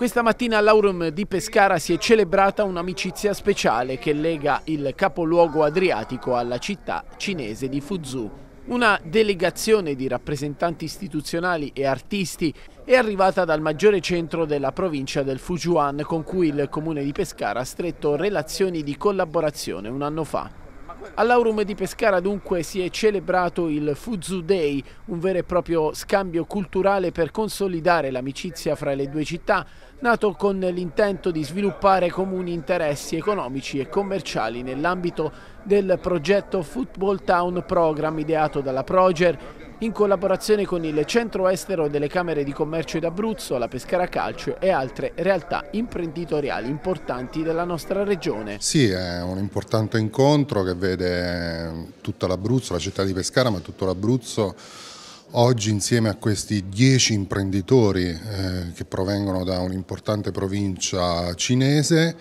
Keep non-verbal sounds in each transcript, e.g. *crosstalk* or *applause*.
Questa mattina all'Aurum di Pescara si è celebrata un'amicizia speciale che lega il capoluogo adriatico alla città cinese di Fuzhou. Una delegazione di rappresentanti istituzionali e artisti è arrivata dal maggiore centro della provincia del Fujian con cui il comune di Pescara ha stretto relazioni di collaborazione un anno fa. All'Aurum di Pescara dunque si è celebrato il Fuzu Day, un vero e proprio scambio culturale per consolidare l'amicizia fra le due città, nato con l'intento di sviluppare comuni interessi economici e commerciali nell'ambito del progetto Football Town Program ideato dalla Proger in collaborazione con il centro estero delle Camere di Commercio d'Abruzzo, la Pescara Calcio e altre realtà imprenditoriali importanti della nostra regione. Sì, è un importante incontro che vede tutta l'Abruzzo, la città di Pescara, ma tutto l'Abruzzo Oggi insieme a questi dieci imprenditori eh, che provengono da un'importante provincia cinese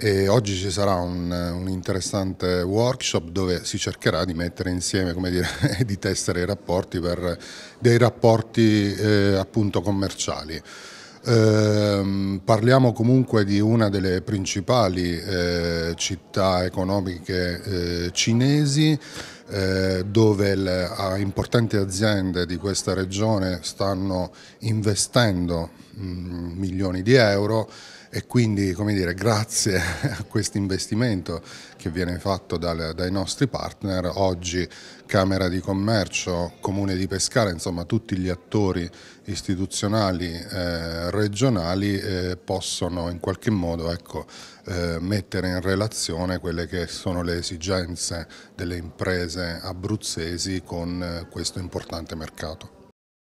e oggi ci sarà un, un, interessante workshop dove si cercherà di mettere insieme, dire, *laughs* di testare i rapporti per dei rapporti eh, appunto commerciali. Eh, parliamo comunque di una delle principali eh, città economiche eh, cinesi eh, dove le, importanti aziende di questa regione stanno investendo mh, mm, milioni di euro e quindi dire, grazie *laughs* a questo investimento che viene fatto dal, dai nostri partner, oggi Camera di Commercio, Comune di Pescara, insomma tutti gli attori istituzionali eh, regionali eh, possono in qualche modo ecco, eh, mettere in relazione quelle che sono le esigenze delle imprese abruzzesi con eh, questo importante mercato.